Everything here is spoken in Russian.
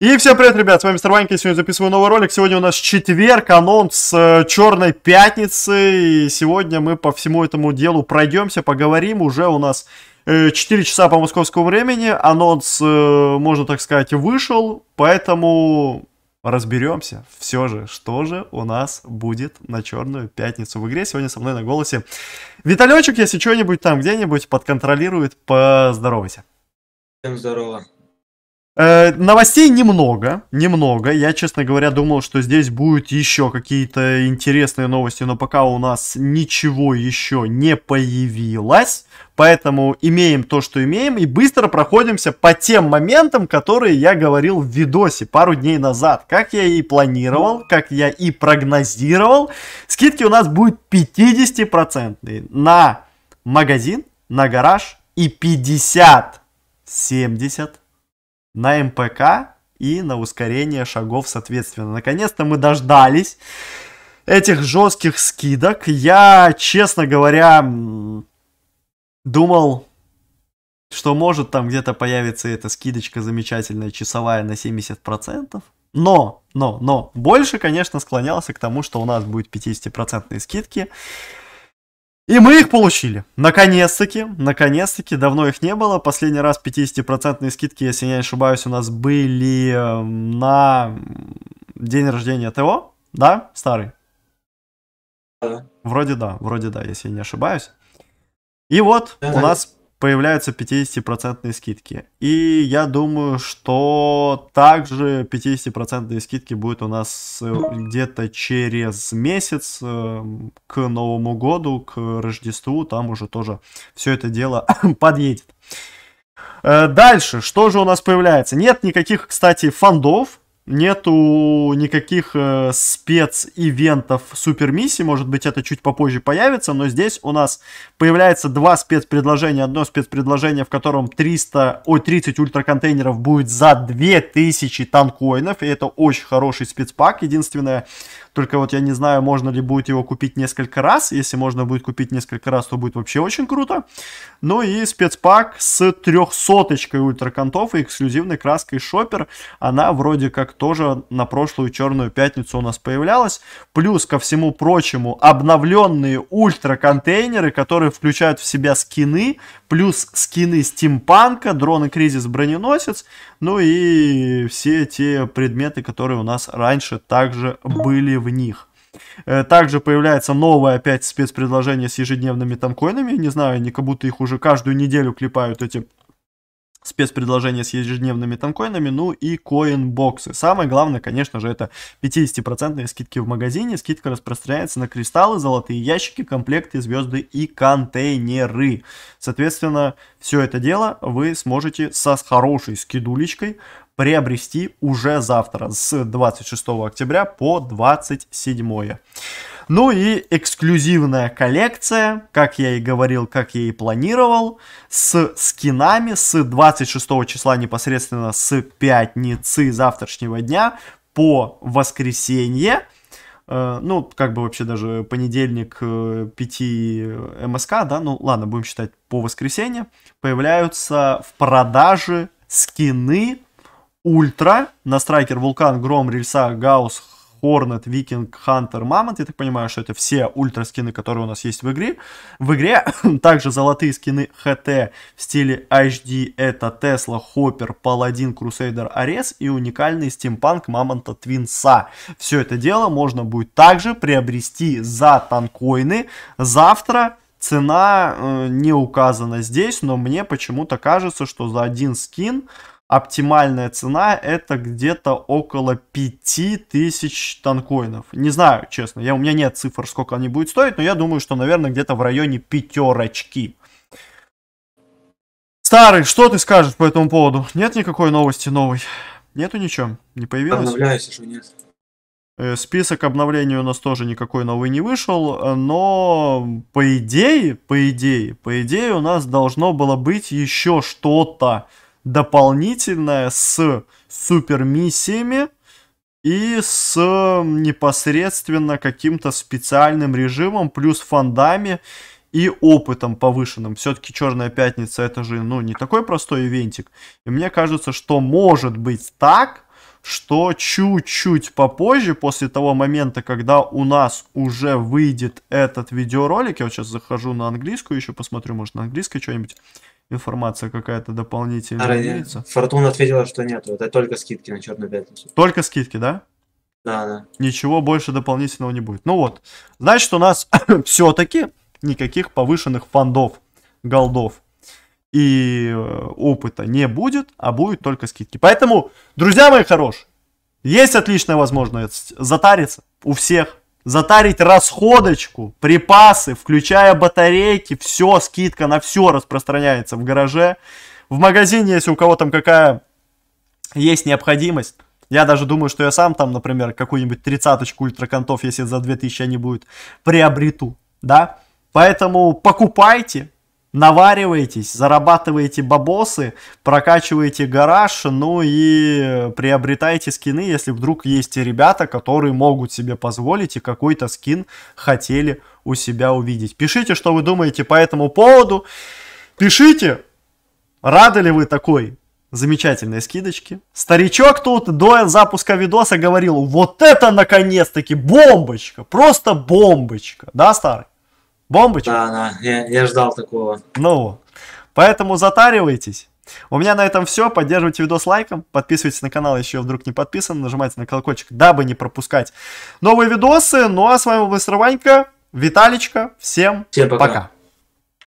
И всем привет, ребят, с вами Мистер Ванька, сегодня записываю новый ролик. Сегодня у нас четверг, анонс э, Черной Пятницы, и сегодня мы по всему этому делу пройдемся, поговорим. Уже у нас э, 4 часа по московскому времени, анонс, э, можно так сказать, вышел, поэтому разберемся все же, что же у нас будет на Черную Пятницу в игре. Сегодня со мной на голосе Виталечек, если что-нибудь там где-нибудь подконтролирует, поздоровайся. Всем здорово. Э, новостей немного, немного. Я, честно говоря, думал, что здесь будут еще какие-то интересные новости, но пока у нас ничего еще не появилось. Поэтому имеем то, что имеем, и быстро проходимся по тем моментам, которые я говорил в видосе пару дней назад. Как я и планировал, как я и прогнозировал, скидки у нас будут 50% на магазин, на гараж и 50, 70 на МПК и на ускорение шагов соответственно. Наконец-то мы дождались этих жестких скидок. Я, честно говоря, думал, что может там где-то появится эта скидочка замечательная часовая на 70%. Но, но, но, больше, конечно, склонялся к тому, что у нас будет 50% скидки. И мы их получили. Наконец-таки, наконец-таки, давно их не было. Последний раз 50% скидки, если я не ошибаюсь, у нас были эм, на день рождения ТО, да, старый? Вроде да, вроде да, если я не ошибаюсь. И вот у нас появляются 50% скидки. И я думаю, что также 50% скидки будет у нас э, где-то через месяц э, к Новому году, к Рождеству. Там уже тоже все это дело подъедет. Э, дальше, что же у нас появляется? Нет никаких, кстати, фондов нету никаких э, специвентов супермиссий, может быть, это чуть попозже появится, но здесь у нас появляется два спецпредложения. Одно спецпредложение, в котором 300, ой, 30 ультраконтейнеров будет за 2000 танкоинов, и это очень хороший спецпак. Единственное, только вот я не знаю, можно ли будет его купить несколько раз. Если можно будет купить несколько раз, то будет вообще очень круто. Ну и спецпак с трехсоточкой ультраконтов и эксклюзивной краской шопер. Она вроде как тоже на прошлую Черную Пятницу у нас появлялось Плюс ко всему прочему обновленные ультра-контейнеры, которые включают в себя скины, плюс скины стимпанка, дроны Кризис Броненосец, ну и все те предметы, которые у нас раньше также были в них. Э, также появляется новое опять спецпредложение с ежедневными тамкоинами. Не знаю, они как будто их уже каждую неделю клепают эти спецпредложения с ежедневными танкоинами, ну и коинбоксы. Самое главное, конечно же, это 50% скидки в магазине. Скидка распространяется на кристаллы, золотые ящики, комплекты, звезды и контейнеры. Соответственно, все это дело вы сможете со с хорошей скидулечкой приобрести уже завтра с 26 октября по 27. Ну и эксклюзивная коллекция, как я и говорил, как я и планировал, с скинами с 26 числа непосредственно с пятницы завтрашнего дня по воскресенье э, ну, как бы вообще даже понедельник 5 э, МСК, да, ну ладно, будем считать по воскресенье, появляются в продаже скины Ультра на Страйкер, Вулкан, Гром, Рельса, гаусс Хорнет, Викинг, Хантер, Мамонт. Я так понимаю, что это все ультра скины, которые у нас есть в игре. В игре также золотые скины ХТ в стиле HD. Это Тесла, Хоппер, Паладин, Крусейдер, Арес и уникальный стимпанк Мамонта Твинса. Все это дело можно будет также приобрести за танкоины завтра Цена э, не указана здесь, но мне почему-то кажется, что за один скин оптимальная цена это где-то около 5000 танкоинов. Не знаю, честно, я, у меня нет цифр, сколько они будут стоить, но я думаю, что, наверное, где-то в районе пятерочки. Старый, что ты скажешь по этому поводу? Нет никакой новости новой? Нету ничего? Не появилось? Обновляюсь уже, нет. Э, список обновлений у нас тоже никакой новый не вышел, но по идее, по идее, по идее у нас должно было быть еще что-то дополнительная с супермиссиями и с непосредственно каким-то специальным режимом, плюс фондами и опытом повышенным. Все-таки Черная Пятница это же, ну, не такой простой ивентик. И мне кажется, что может быть так, что чуть-чуть попозже, после того момента, когда у нас уже выйдет этот видеоролик, я вот сейчас захожу на английскую, еще посмотрю, может, на английской что-нибудь информация какая-то дополнительная а, имеется? Фортуна ответила, что нет, это только скидки на Черную Пятницу. Только скидки, да? Да, да. Ничего больше дополнительного не будет. Ну вот, значит у нас все-таки никаких повышенных фондов, голдов и э, опыта не будет, а будет только скидки. Поэтому, друзья мои хорошие, есть отличная возможность затариться у всех затарить расходочку, припасы, включая батарейки, все, скидка на все распространяется в гараже. В магазине, если у кого там какая есть необходимость, я даже думаю, что я сам там, например, какую-нибудь тридцаточку ультраконтов, если за 2000 они будут, приобрету, да? Поэтому покупайте, навариваетесь, зарабатываете бабосы, прокачиваете гараж, ну и приобретаете скины, если вдруг есть ребята, которые могут себе позволить и какой-то скин хотели у себя увидеть. Пишите, что вы думаете по этому поводу. Пишите, рады ли вы такой замечательные скидочки. Старичок тут до запуска видоса говорил, вот это наконец-таки бомбочка, просто бомбочка, да, старый? Бомбочка. Да, да, я, я ждал такого. Ну, поэтому затаривайтесь. У меня на этом все. Поддерживайте видос лайком, подписывайтесь на канал, если еще вдруг не подписан, нажимайте на колокольчик, дабы не пропускать новые видосы. Ну а с вами был Быстро Виталичка. Всем, Всем пока. пока.